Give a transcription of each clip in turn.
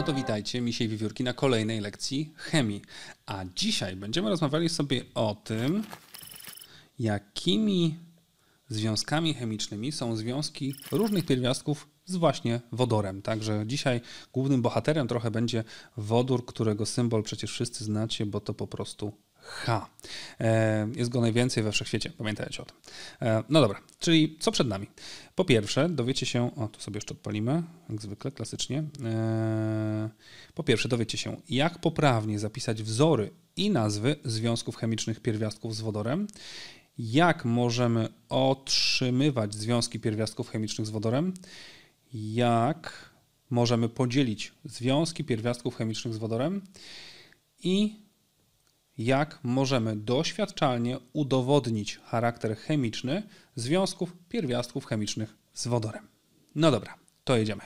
No to witajcie, misiej wiewiórki na kolejnej lekcji chemii. A dzisiaj będziemy rozmawiali sobie o tym, jakimi związkami chemicznymi są związki różnych pierwiastków z właśnie wodorem. Także dzisiaj głównym bohaterem trochę będzie wodór, którego symbol przecież wszyscy znacie, bo to po prostu H. E, jest go najwięcej we wszechświecie, pamiętajcie o tym. E, no dobra, czyli co przed nami? Po pierwsze, dowiecie się, o tu sobie jeszcze odpalimy, jak zwykle, klasycznie. E, po pierwsze, dowiecie się, jak poprawnie zapisać wzory i nazwy związków chemicznych pierwiastków z wodorem, jak możemy otrzymywać związki pierwiastków chemicznych z wodorem, jak możemy podzielić związki pierwiastków chemicznych z wodorem i jak możemy doświadczalnie udowodnić charakter chemiczny związków pierwiastków chemicznych z wodorem. No dobra, to jedziemy.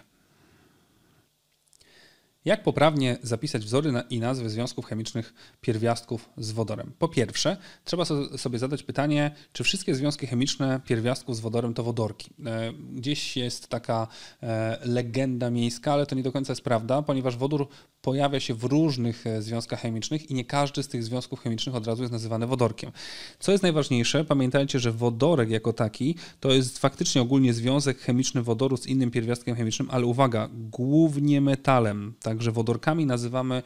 Jak poprawnie zapisać wzory i nazwy związków chemicznych pierwiastków z wodorem? Po pierwsze, trzeba sobie zadać pytanie, czy wszystkie związki chemiczne pierwiastków z wodorem to wodorki. E, gdzieś jest taka e, legenda miejska, ale to nie do końca jest prawda, ponieważ wodór pojawia się w różnych e, związkach chemicznych i nie każdy z tych związków chemicznych od razu jest nazywany wodorkiem. Co jest najważniejsze, pamiętajcie, że wodorek jako taki to jest faktycznie ogólnie związek chemiczny wodoru z innym pierwiastkiem chemicznym, ale uwaga, głównie metalem. Tak Także że wodorkami nazywamy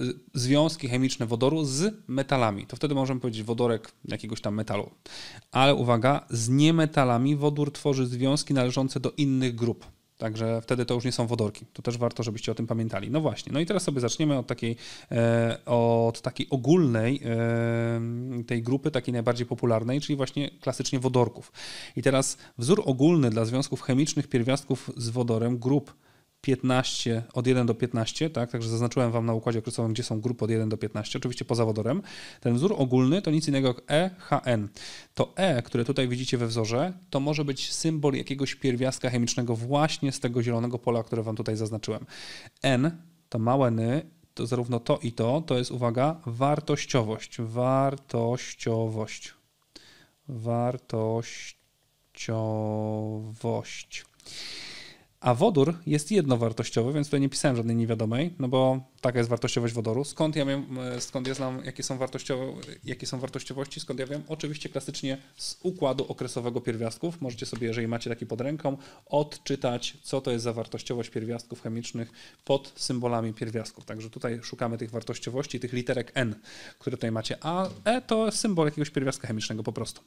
y, związki chemiczne wodoru z metalami. To wtedy możemy powiedzieć wodorek jakiegoś tam metalu. Ale uwaga, z niemetalami wodór tworzy związki należące do innych grup. Także wtedy to już nie są wodorki. To też warto, żebyście o tym pamiętali. No właśnie. No i teraz sobie zaczniemy od takiej, e, od takiej ogólnej e, tej grupy, takiej najbardziej popularnej, czyli właśnie klasycznie wodorków. I teraz wzór ogólny dla związków chemicznych pierwiastków z wodorem grup 15, od 1 do 15, tak? Także zaznaczyłem Wam na układzie okresowym, gdzie są grupy od 1 do 15, oczywiście poza wodorem. Ten wzór ogólny to nic innego jak EHN. To E, które tutaj widzicie we wzorze, to może być symbol jakiegoś pierwiastka chemicznego właśnie z tego zielonego pola, które Wam tutaj zaznaczyłem. N, to małe n, to zarówno to i to, to jest, uwaga, wartościowość. Wartościowość. Wartościowość. A wodór jest jednowartościowy, więc tutaj nie pisałem żadnej niewiadomej, no bo taka jest wartościowość wodoru. Skąd ja wiem, e, skąd ja znam, jakie są, jakie są wartościowości, skąd ja wiem? Oczywiście klasycznie z układu okresowego pierwiastków. Możecie sobie, jeżeli macie taki pod ręką, odczytać, co to jest za wartościowość pierwiastków chemicznych pod symbolami pierwiastków. Także tutaj szukamy tych wartościowości, tych literek N, które tutaj macie. A E to symbol jakiegoś pierwiastka chemicznego po prostu.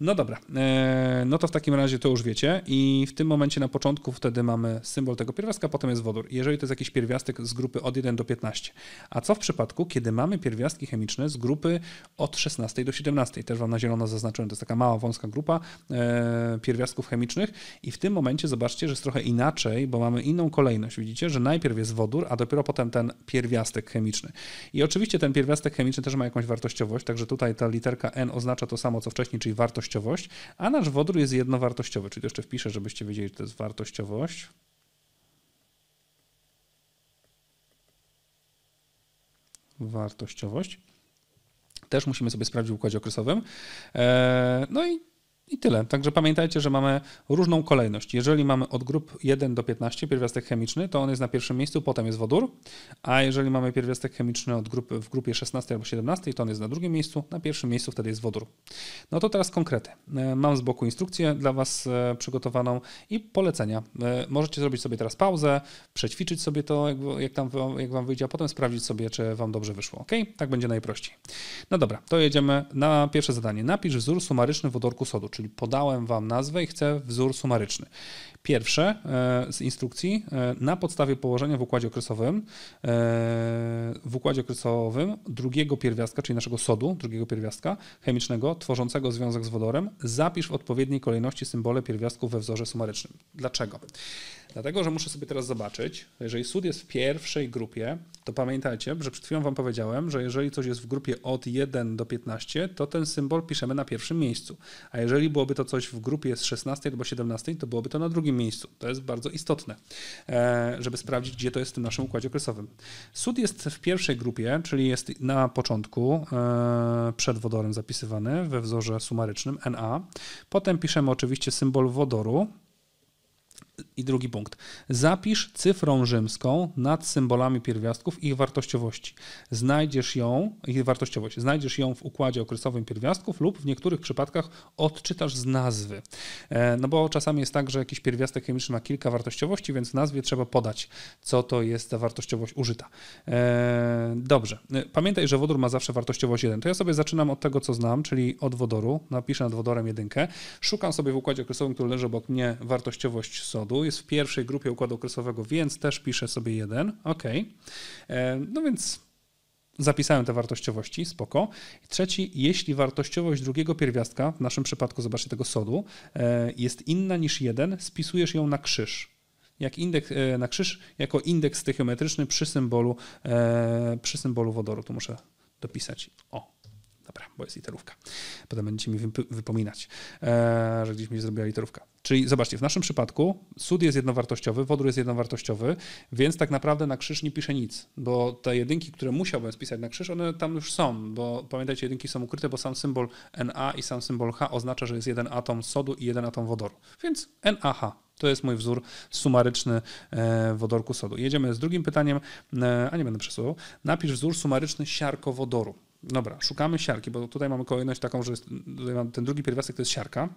No dobra, e, no to w takim razie to już wiecie i w tym momencie na początku wtedy mamy symbol tego pierwiastka, potem jest wodór. Jeżeli to jest jakiś pierwiastek z grupy od 1 do 15. A co w przypadku, kiedy mamy pierwiastki chemiczne z grupy od 16 do 17? Też Wam na zielono zaznaczyłem, to jest taka mała, wąska grupa e, pierwiastków chemicznych i w tym momencie zobaczcie, że jest trochę inaczej, bo mamy inną kolejność. Widzicie, że najpierw jest wodór, a dopiero potem ten pierwiastek chemiczny. I oczywiście ten pierwiastek chemiczny też ma jakąś wartościowość, także tutaj ta literka N oznacza to samo co wcześniej, czyli wartościowość, a nasz wodór jest jednowartościowy, czyli to jeszcze wpiszę, żebyście wiedzieli, że to jest wartościowość. Wartościowość. Też musimy sobie sprawdzić w układzie okresowym. E, no i i tyle. Także pamiętajcie, że mamy różną kolejność. Jeżeli mamy od grup 1 do 15 pierwiastek chemiczny, to on jest na pierwszym miejscu, potem jest wodór. A jeżeli mamy pierwiastek chemiczny od grupy w grupie 16 albo 17, to on jest na drugim miejscu, na pierwszym miejscu wtedy jest wodór. No to teraz konkrety. E, mam z boku instrukcję dla Was e, przygotowaną i polecenia. E, możecie zrobić sobie teraz pauzę, przećwiczyć sobie to, jak, tam, jak Wam wyjdzie, a potem sprawdzić sobie, czy Wam dobrze wyszło. Ok? Tak będzie najprościej. No dobra, to jedziemy na pierwsze zadanie. Napisz wzór sumaryczny wodorku sodu czyli podałem Wam nazwę i chcę wzór sumaryczny. Pierwsze e, z instrukcji, e, na podstawie położenia w układzie okresowym, e, w układzie okresowym drugiego pierwiastka, czyli naszego sodu, drugiego pierwiastka chemicznego, tworzącego związek z wodorem, zapisz w odpowiedniej kolejności symbole pierwiastków we wzorze sumarycznym. Dlaczego? Dlatego, że muszę sobie teraz zobaczyć, jeżeli sód jest w pierwszej grupie, to pamiętajcie, że przed chwilą Wam powiedziałem, że jeżeli coś jest w grupie od 1 do 15, to ten symbol piszemy na pierwszym miejscu. A jeżeli byłoby to coś w grupie z 16 albo 17, to byłoby to na drugim miejscu. To jest bardzo istotne, e, żeby sprawdzić, gdzie to jest w tym naszym układzie okresowym. Sód jest w pierwszej grupie, czyli jest na początku e, przed wodorem zapisywany we wzorze sumarycznym Na. Potem piszemy oczywiście symbol wodoru, i drugi punkt. Zapisz cyfrą rzymską nad symbolami pierwiastków ich wartościowości. Znajdziesz ją, ich wartościowość, znajdziesz ją w układzie okresowym pierwiastków lub w niektórych przypadkach odczytasz z nazwy. E, no bo czasami jest tak, że jakiś pierwiastek chemiczny ma kilka wartościowości, więc w nazwie trzeba podać, co to jest ta wartościowość użyta. E, dobrze. E, pamiętaj, że wodór ma zawsze wartościowość 1. To ja sobie zaczynam od tego, co znam, czyli od wodoru. Napiszę nad wodorem jedynkę. Szukam sobie w układzie okresowym, który leży obok mnie, wartościowość sodu jest w pierwszej grupie układu okresowego, więc też piszę sobie jeden. Ok. E, no więc zapisałem te wartościowości, spoko. Trzeci, jeśli wartościowość drugiego pierwiastka, w naszym przypadku zobaczcie tego sodu, e, jest inna niż jeden, spisujesz ją na krzyż. Jak indeks, e, na krzyż jako indeks stychiometryczny przy symbolu, przy symbolu wodoru. Tu muszę dopisać. O, dobra, bo jest literówka. Potem będziecie mi wypominać, że gdzieś mi zrobiła literówka. Czyli zobaczcie, w naszym przypadku sód jest jednowartościowy, wodór jest jednowartościowy, więc tak naprawdę na krzyż nie pisze nic, bo te jedynki, które musiałbym spisać na krzyż, one tam już są, bo pamiętajcie, jedynki są ukryte, bo sam symbol Na i sam symbol H oznacza, że jest jeden atom sodu i jeden atom wodoru. Więc NaH to jest mój wzór sumaryczny e, wodorku sodu. Jedziemy z drugim pytaniem, e, a nie będę przesuwał. Napisz wzór sumaryczny siarkowodoru. Dobra, szukamy siarki, bo tutaj mamy kolejność taką, że jest, ten drugi pierwiastek to jest siarka.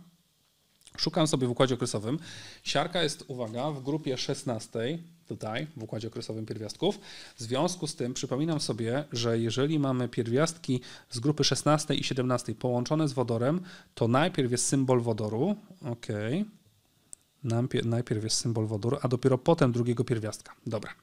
Szukam sobie w układzie okresowym. Siarka jest, uwaga, w grupie 16 tutaj, w układzie okresowym pierwiastków. W związku z tym przypominam sobie, że jeżeli mamy pierwiastki z grupy 16 i 17 połączone z wodorem, to najpierw jest symbol wodoru, ok, najpierw jest symbol wodoru, a dopiero potem drugiego pierwiastka. Dobra.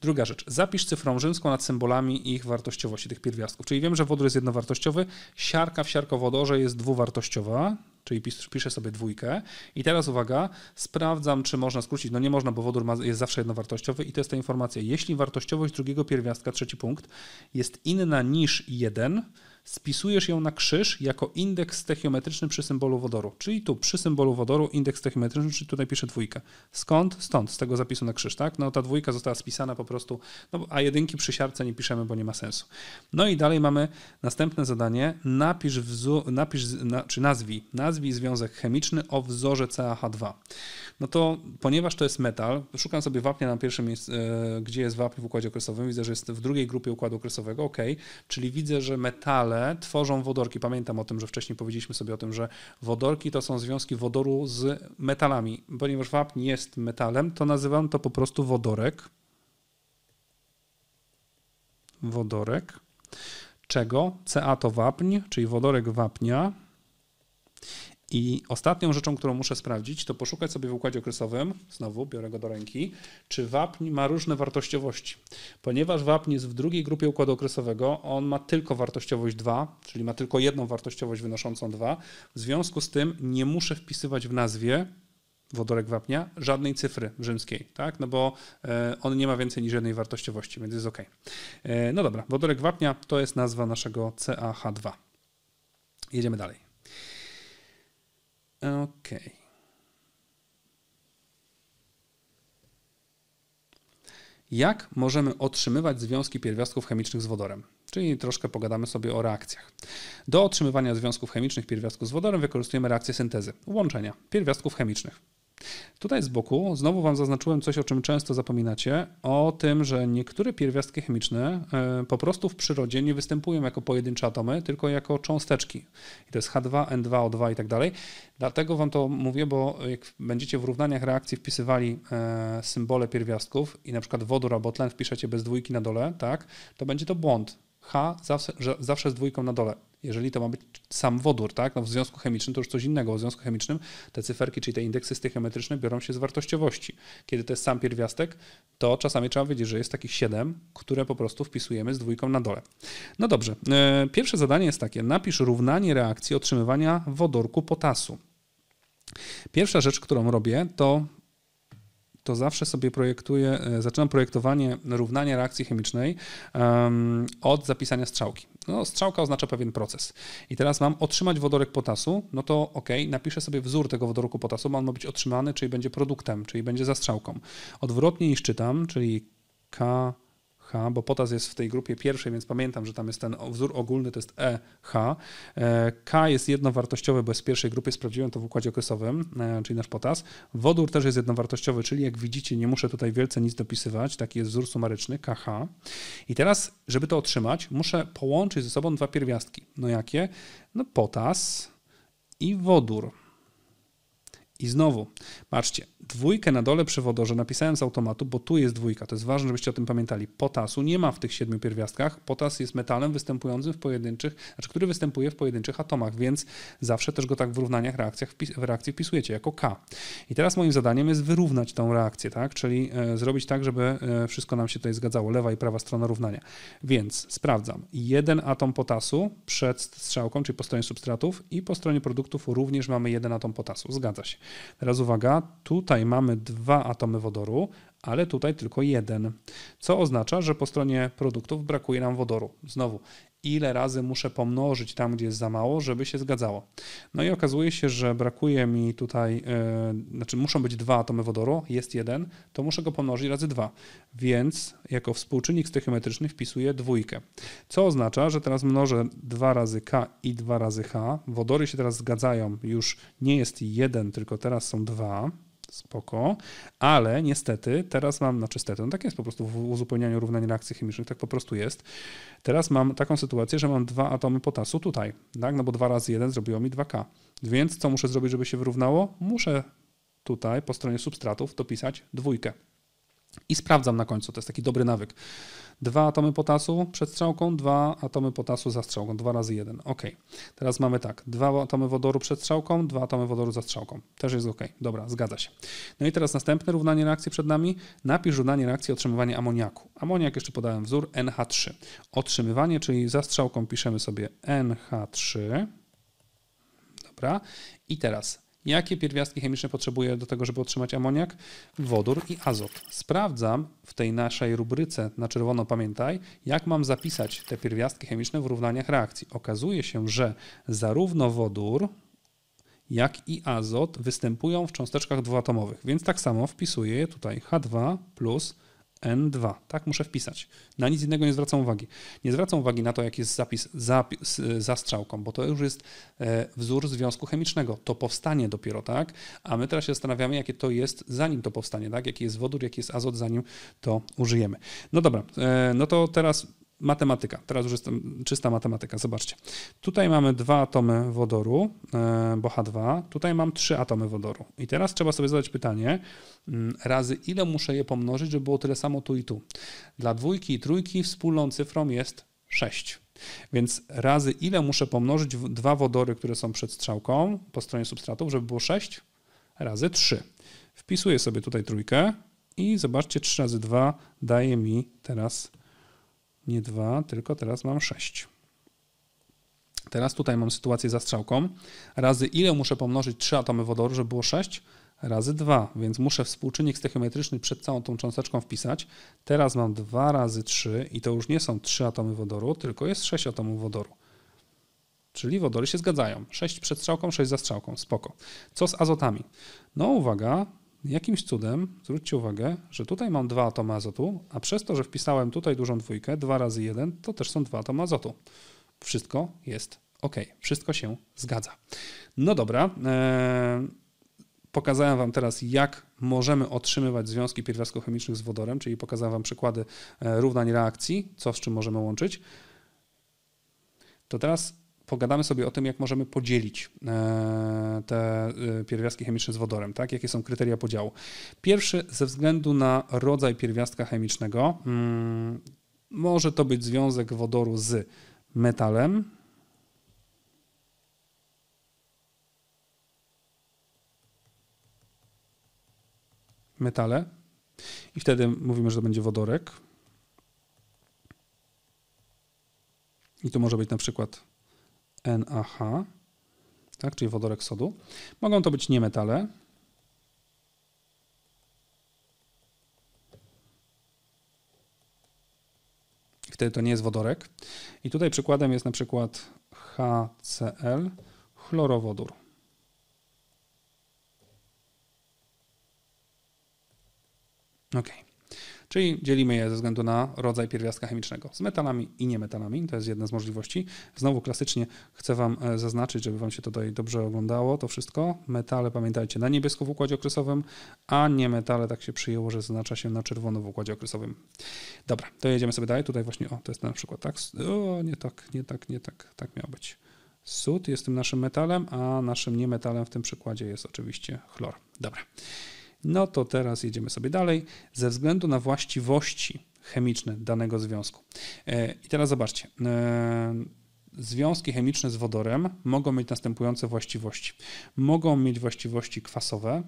Druga rzecz, zapisz cyfrą rzymską nad symbolami ich wartościowości, tych pierwiastków. Czyli wiem, że wodór jest jednowartościowy, siarka w siarkowodorze jest dwuwartościowa, czyli piszę sobie dwójkę. I teraz uwaga, sprawdzam, czy można skrócić. No nie można, bo wodór ma, jest zawsze jednowartościowy i to jest ta informacja. Jeśli wartościowość drugiego pierwiastka, trzeci punkt, jest inna niż jeden spisujesz ją na krzyż jako indeks stechiometryczny przy symbolu wodoru. Czyli tu przy symbolu wodoru indeks stechiometryczny, czyli tutaj pisze dwójkę. Skąd? Stąd, z tego zapisu na krzyż, tak? No ta dwójka została spisana po prostu, no a jedynki przy siarce nie piszemy, bo nie ma sensu. No i dalej mamy następne zadanie. Napisz, wzo- napisz na, czy nazwij, nazwij związek chemiczny o wzorze ch 2 No to ponieważ to jest metal, szukam sobie wapnia na pierwszym miejscu, e, gdzie jest wapń w układzie okresowym, widzę, że jest w drugiej grupie układu okresowego, ok, czyli widzę, że metale tworzą wodorki. Pamiętam o tym, że wcześniej powiedzieliśmy sobie o tym, że wodorki to są związki wodoru z metalami. Ponieważ wapń jest metalem, to nazywam to po prostu wodorek. Wodorek. Czego? Ca to wapń, czyli wodorek wapnia i ostatnią rzeczą, którą muszę sprawdzić, to poszukać sobie w układzie okresowym, znowu biorę go do ręki, czy wapń ma różne wartościowości. Ponieważ wapń jest w drugiej grupie układu okresowego, on ma tylko wartościowość 2, czyli ma tylko jedną wartościowość wynoszącą 2. W związku z tym nie muszę wpisywać w nazwie wodorek wapnia żadnej cyfry rzymskiej, tak? No bo e, on nie ma więcej niż jednej wartościowości, więc jest ok. E, no dobra, wodorek wapnia to jest nazwa naszego CaH2. Jedziemy dalej. OK. Jak możemy otrzymywać związki pierwiastków chemicznych z wodorem? Czyli troszkę pogadamy sobie o reakcjach. Do otrzymywania związków chemicznych pierwiastków z wodorem wykorzystujemy reakcję syntezy, łączenia pierwiastków chemicznych. Tutaj z boku znowu Wam zaznaczyłem coś, o czym często zapominacie, o tym, że niektóre pierwiastki chemiczne e, po prostu w przyrodzie nie występują jako pojedyncze atomy, tylko jako cząsteczki. I to jest H2, N2O2 i tak dalej. Dlatego Wam to mówię, bo jak będziecie w równaniach reakcji wpisywali e, symbole pierwiastków i na przykład wodór albo tlen wpiszecie bez dwójki na dole, tak, to będzie to błąd H zawsze, zawsze z dwójką na dole. Jeżeli to ma być sam wodór, tak? No w związku chemicznym to już coś innego. W związku chemicznym te cyferki, czyli te indeksy stoichiometryczne biorą się z wartościowości. Kiedy to jest sam pierwiastek, to czasami trzeba wiedzieć, że jest takich 7, które po prostu wpisujemy z dwójką na dole. No dobrze. E, pierwsze zadanie jest takie. Napisz równanie reakcji otrzymywania wodorku potasu. Pierwsza rzecz, którą robię, to to zawsze sobie projektuję, e, zaczynam projektowanie równania reakcji chemicznej od zapisania strzałki. No, strzałka oznacza pewien proces. I teraz mam otrzymać wodorek potasu, no to ok, napiszę sobie wzór tego wodoru potasu, ma on ma być otrzymany, czyli będzie produktem, czyli będzie za strzałką. Odwrotnie niż czytam, czyli K H, bo potas jest w tej grupie pierwszej, więc pamiętam, że tam jest ten wzór ogólny, to jest EH. K jest jednowartościowy, bo jest w pierwszej grupie, sprawdziłem to w układzie okresowym, e, czyli nasz potas. Wodór też jest jednowartościowy, czyli jak widzicie, nie muszę tutaj wielce nic dopisywać, taki jest wzór sumaryczny, KH. I teraz, żeby to otrzymać, muszę połączyć ze sobą dwa pierwiastki. No jakie? No potas i wodór. I znowu, patrzcie, dwójkę na dole przy wodorze napisałem z automatu, bo tu jest dwójka. To jest ważne, żebyście o tym pamiętali. Potasu nie ma w tych siedmiu pierwiastkach. Potas jest metalem występującym w pojedynczych, znaczy który występuje w pojedynczych atomach, więc zawsze też go tak w równaniach, reakcjach, w reakcji wpisujecie jako K. I teraz moim zadaniem jest wyrównać tą reakcję, tak? Czyli e, zrobić tak, żeby e, wszystko nam się tutaj zgadzało, lewa i prawa strona równania. Więc sprawdzam. Jeden atom potasu przed strzałką, czyli po stronie substratów i po stronie produktów również mamy jeden atom potasu. Zgadza się. Teraz uwaga, tutaj mamy dwa atomy wodoru, ale tutaj tylko jeden, co oznacza, że po stronie produktów brakuje nam wodoru. Znowu, ile razy muszę pomnożyć tam, gdzie jest za mało, żeby się zgadzało. No i okazuje się, że brakuje mi tutaj, yy, znaczy muszą być dwa atomy wodoru, jest jeden, to muszę go pomnożyć razy dwa. Więc jako współczynnik stoichiometryczny wpisuję dwójkę. Co oznacza, że teraz mnożę dwa razy K i dwa razy H. Wodory się teraz zgadzają, już nie jest jeden, tylko teraz są dwa spoko, ale niestety teraz mam, znaczy stety, no tak jest po prostu w uzupełnianiu równań reakcji chemicznych, tak po prostu jest. Teraz mam taką sytuację, że mam dwa atomy potasu tutaj, tak, no bo dwa razy jeden zrobiło mi 2K. Więc co muszę zrobić, żeby się wyrównało? Muszę tutaj po stronie substratów dopisać dwójkę. I sprawdzam na końcu, to jest taki dobry nawyk. Dwa atomy potasu przed strzałką, dwa atomy potasu za strzałką, dwa razy jeden. Ok. Teraz mamy tak, dwa atomy wodoru przed strzałką, dwa atomy wodoru za strzałką. Też jest ok. Dobra, zgadza się. No i teraz następne równanie reakcji przed nami. Napisz równanie reakcji otrzymywania amoniaku. Amoniak jeszcze podałem wzór NH3. Otrzymywanie, czyli za strzałką piszemy sobie NH3. Dobra. I teraz jakie pierwiastki chemiczne potrzebuję do tego, żeby otrzymać amoniak, wodór i azot. Sprawdzam w tej naszej rubryce na czerwono pamiętaj, jak mam zapisać te pierwiastki chemiczne w równaniach reakcji. Okazuje się, że zarówno wodór, jak i azot występują w cząsteczkach dwuatomowych, więc tak samo wpisuję tutaj H2 plus N2. Tak muszę wpisać. Na nic innego nie zwracam uwagi. Nie zwracam uwagi na to, jaki jest zapis za, y, za strzałką, bo to już jest e, wzór związku chemicznego. To powstanie dopiero, tak? A my teraz się zastanawiamy, jakie to jest, zanim to powstanie, tak? Jaki jest wodór, jaki jest azot, zanim to użyjemy. No dobra, e, no to teraz Matematyka, teraz już jestem czysta matematyka, zobaczcie. Tutaj mamy dwa atomy wodoru, e, bo H2, tutaj mam trzy atomy wodoru. I teraz trzeba sobie zadać pytanie, mm, razy ile muszę je pomnożyć, żeby było tyle samo tu i tu. Dla dwójki i trójki wspólną cyfrą jest 6. Więc razy ile muszę pomnożyć dwa wodory, które są przed strzałką po stronie substratów, żeby było 6? Razy 3. Wpisuję sobie tutaj trójkę i zobaczcie, 3 razy 2 daje mi teraz nie dwa, tylko teraz mam sześć. Teraz tutaj mam sytuację zastrzałką. Razy ile muszę pomnożyć trzy atomy wodoru, żeby było sześć? Razy dwa, więc muszę współczynnik stoichiometryczny przed całą tą cząsteczką wpisać. Teraz mam dwa razy trzy i to już nie są trzy atomy wodoru, tylko jest sześć atomów wodoru. Czyli wodory się zgadzają. 6 przed strzałką, 6 za strzałką. Spoko. Co z azotami? No uwaga, Jakimś cudem, zwróćcie uwagę, że tutaj mam dwa atomy azotu, a przez to, że wpisałem tutaj dużą dwójkę, 2 razy 1, to też są dwa atomy azotu. Wszystko jest ok, wszystko się zgadza. No dobra, e, pokazałem Wam teraz, jak możemy otrzymywać związki pierwiastków chemicznych z wodorem, czyli pokazałem Wam przykłady e, równań reakcji, co z czym możemy łączyć. To teraz pogadamy sobie o tym, jak możemy podzielić e, te e, pierwiastki chemiczne z wodorem, tak? jakie są kryteria podziału. Pierwszy, ze względu na rodzaj pierwiastka chemicznego, mm, może to być związek wodoru z metalem, metale i wtedy mówimy, że to będzie wodorek. I to może być na przykład NaH, tak, czyli wodorek sodu. Mogą to być niemetale. Wtedy to nie jest wodorek. I tutaj przykładem jest na przykład HCl, chlorowodór. Okej. Okay czyli dzielimy je ze względu na rodzaj pierwiastka chemicznego z metalami i niemetalami. To jest jedna z możliwości. Znowu klasycznie chcę Wam e, zaznaczyć, żeby Wam się tutaj dobrze oglądało to wszystko. Metale pamiętajcie na niebiesko w układzie okresowym, a niemetale tak się przyjęło, że zaznacza się na czerwono w układzie okresowym. Dobra, to jedziemy sobie dalej. Tutaj właśnie, o, to jest na przykład tak. O, nie tak, nie tak, nie tak, tak miało być. Sód jest tym naszym metalem, a naszym niemetalem w tym przykładzie jest oczywiście chlor. Dobra. No to teraz jedziemy sobie dalej. Ze względu na właściwości chemiczne danego związku. E, I teraz zobaczcie. E, związki chemiczne z wodorem mogą mieć następujące właściwości. Mogą mieć właściwości kwasowe,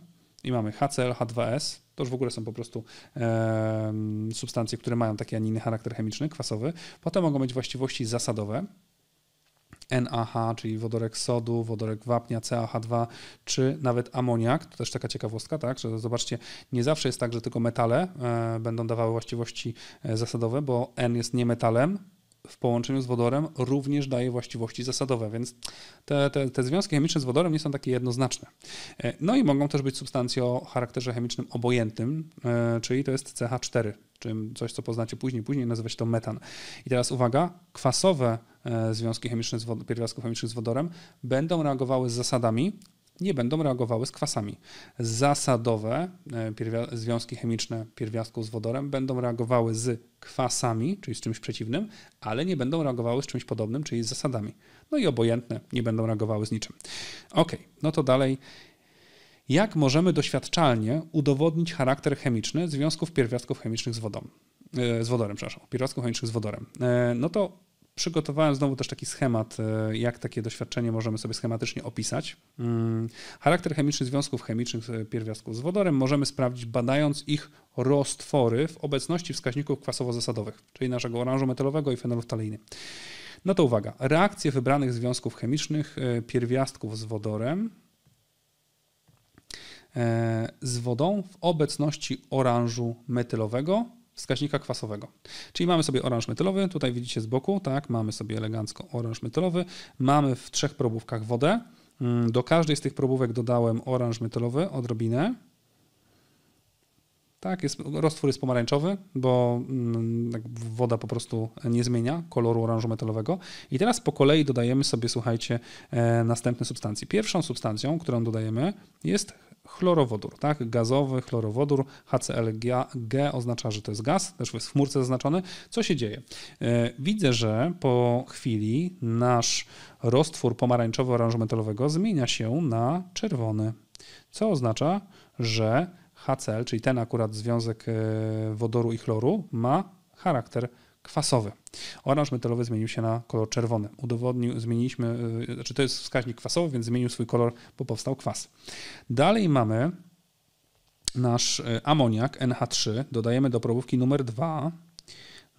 i mamy HCl, H2S, to już w ogóle są po prostu e, substancje, które mają taki, a nie inny charakter chemiczny, kwasowy. Potem mogą mieć właściwości zasadowe, NaH, czyli wodorek sodu, wodorek wapnia, CaH2, czy nawet amoniak. To też taka ciekawostka, tak, że zobaczcie, nie zawsze jest tak, że tylko metale e, będą dawały właściwości e, zasadowe, bo N jest niemetalem, w połączeniu z wodorem również daje właściwości zasadowe, więc te, te, te, związki chemiczne z wodorem nie są takie jednoznaczne. E, no i mogą też być substancje o charakterze chemicznym obojętnym, e, czyli to jest CH4, czym coś, co poznacie później, później nazywa się to metan. I teraz uwaga, kwasowe e, związki chemiczne z wod- pierwiastków chemicznych z wodorem będą reagowały z zasadami, nie będą reagowały z kwasami. Zasadowe e, związki chemiczne pierwiastków z wodorem będą reagowały z kwasami, czyli z czymś przeciwnym, ale nie będą reagowały z czymś podobnym, czyli z zasadami. No i obojętne, nie będą reagowały z niczym. Ok, no to dalej. Jak możemy doświadczalnie udowodnić charakter chemiczny związków pierwiastków chemicznych z wodą? E, z wodorem, przepraszam, pierwiastków chemicznych z wodorem. E, no to przygotowałem znowu też taki schemat, e, jak takie doświadczenie możemy sobie schematycznie opisać. Mm, charakter chemiczny związków chemicznych e, pierwiastków z wodorem możemy sprawdzić badając ich roztwory w obecności wskaźników kwasowo-zasadowych, czyli naszego oranżu metalowego i fenolu taliny. No to uwaga, reakcje wybranych związków chemicznych e, pierwiastków z wodorem z wodą w obecności oranżu metylowego wskaźnika kwasowego. Czyli mamy sobie oranż metylowy, tutaj widzicie z boku, tak, mamy sobie elegancko oranż metylowy, mamy w trzech probówkach wodę. Mm, do każdej z tych probówek dodałem oranż metylowy, odrobinę. Tak, jest, roztwór jest pomarańczowy, bo mm, tak, woda po prostu nie zmienia koloru oranżu metalowego. I teraz po kolei dodajemy sobie, słuchajcie, e, następne substancje. Pierwszą substancją, którą dodajemy, jest chlorowodór, tak? Gazowy chlorowodór HClG oznacza, że to jest gaz, też jest w chmurce zaznaczony. Co się dzieje? E, widzę, że po chwili nasz roztwór pomarańczowo-oranżometalowego zmienia się na czerwony, co oznacza, że HCl, czyli ten akurat związek e, wodoru i chloru, ma charakter kwasowy. Oranż metalowy zmienił się na kolor czerwony. Udowodnił, zmieniliśmy, y, znaczy to jest wskaźnik kwasowy, więc zmienił swój kolor, bo powstał kwas. Dalej mamy nasz y, amoniak NH3, dodajemy do probówki numer 2.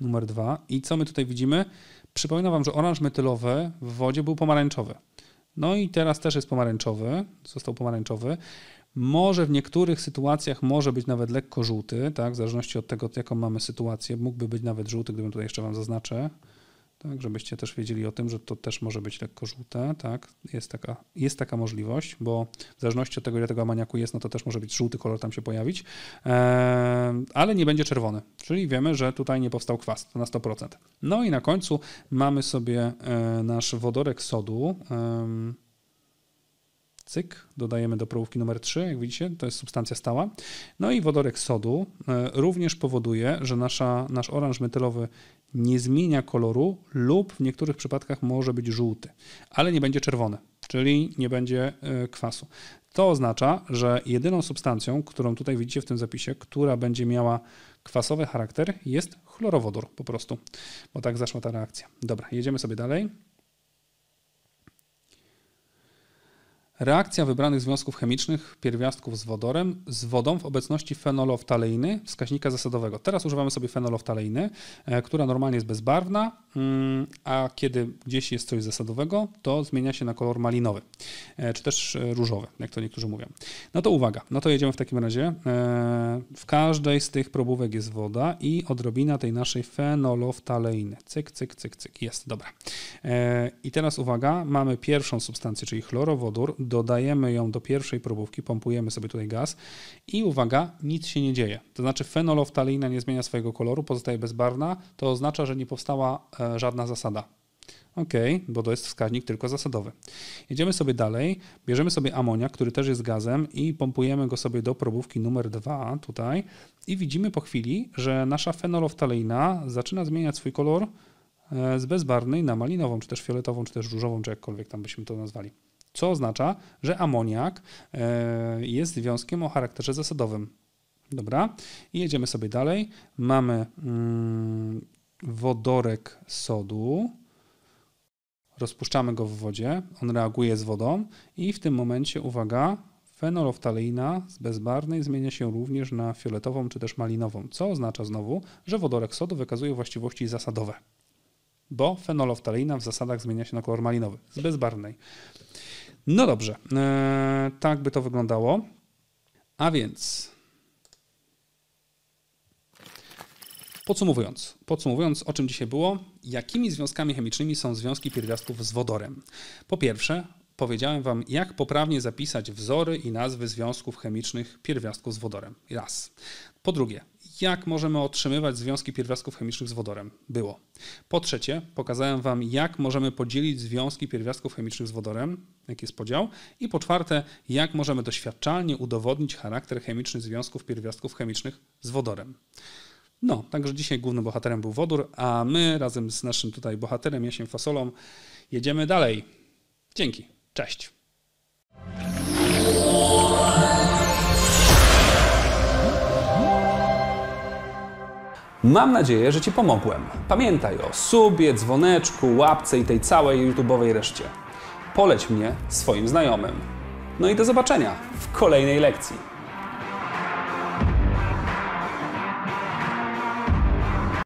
Numer 2 i co my tutaj widzimy? Przypominam Wam, że oranż metylowy w wodzie był pomarańczowy. No i teraz też jest pomarańczowy, został pomarańczowy. Może w niektórych sytuacjach może być nawet lekko żółty, tak, w zależności od tego, jaką mamy sytuację. Mógłby być nawet żółty, gdybym tutaj jeszcze Wam zaznaczę, tak, żebyście też wiedzieli o tym, że to też może być lekko żółte, tak, jest taka, jest taka możliwość, bo w zależności od tego, ile tego amaniaku jest, no to też może być żółty kolor tam się pojawić, eee, ale nie będzie czerwony, czyli wiemy, że tutaj nie powstał kwas, to na 100%. No i na końcu mamy sobie e, nasz wodorek sodu, e, Cyk, dodajemy do prołówki numer 3, jak widzicie, to jest substancja stała. No i wodorek sodu e, również powoduje, że nasza, nasz oranż metylowy nie zmienia koloru lub w niektórych przypadkach może być żółty, ale nie będzie czerwony, czyli nie będzie e, kwasu. To oznacza, że jedyną substancją, którą tutaj widzicie w tym zapisie, która będzie miała kwasowy charakter, jest chlorowodór po prostu, bo tak zaszła ta reakcja. Dobra, jedziemy sobie dalej. Reakcja wybranych związków chemicznych pierwiastków z wodorem z wodą w obecności fenoloftaleiny, wskaźnika zasadowego. Teraz używamy sobie fenoloftaleiny, e, która normalnie jest bezbarwna, mm, a kiedy gdzieś jest coś zasadowego, to zmienia się na kolor malinowy, e, czy też e, różowy, jak to niektórzy mówią. No to uwaga, no to jedziemy w takim razie. W każdej z tych probówek jest woda i odrobina tej naszej fenoloftaleiny. Cyk, cyk, cyk, cyk. Jest, dobra. I teraz uwaga, mamy pierwszą substancję, czyli chlorowodór dodajemy ją do pierwszej probówki, pompujemy sobie tutaj gaz i uwaga, nic się nie dzieje. To znaczy fenoloftalina nie zmienia swojego koloru, pozostaje bezbarwna, to oznacza, że nie powstała e, żadna zasada. OK, bo to jest wskaźnik tylko zasadowy. Jedziemy sobie dalej, bierzemy sobie amoniak, który też jest gazem i pompujemy go sobie do probówki numer 2 tutaj i widzimy po chwili, że nasza fenoloftaleina zaczyna zmieniać swój kolor e, z bezbarwnej na malinową, czy też fioletową, czy też różową, czy jakkolwiek tam byśmy to nazwali co oznacza, że amoniak e, jest związkiem o charakterze zasadowym. Dobra, i jedziemy sobie dalej. Mamy mm, wodorek sodu. Rozpuszczamy go w wodzie, on reaguje z wodą i w tym momencie, uwaga, fenoloftaleina z bezbarnej zmienia się również na fioletową czy też malinową, co oznacza znowu, że wodorek sodu wykazuje właściwości zasadowe, bo fenoloftaleina w zasadach zmienia się na kolor malinowy z bezbarnej. No dobrze, e, tak by to wyglądało. A więc. Podsumowując, podsumowując, o czym dzisiaj było, jakimi związkami chemicznymi są związki pierwiastków z wodorem? Po pierwsze, powiedziałem Wam, jak poprawnie zapisać wzory i nazwy związków chemicznych pierwiastków z wodorem. Raz. Po drugie, jak możemy otrzymywać związki pierwiastków chemicznych z wodorem. Było. Po trzecie, pokazałem Wam, jak możemy podzielić związki pierwiastków chemicznych z wodorem, jaki jest podział. I po czwarte, jak możemy doświadczalnie udowodnić charakter chemiczny związków pierwiastków chemicznych z wodorem. No, także dzisiaj głównym bohaterem był wodór, a my razem z naszym tutaj bohaterem, Jasiem Fasolą, jedziemy dalej. Dzięki, cześć. Mam nadzieję, że Ci pomogłem. Pamiętaj o subie, dzwoneczku, łapce i tej całej YouTube'owej reszcie. Poleć mnie swoim znajomym. No i do zobaczenia w kolejnej lekcji.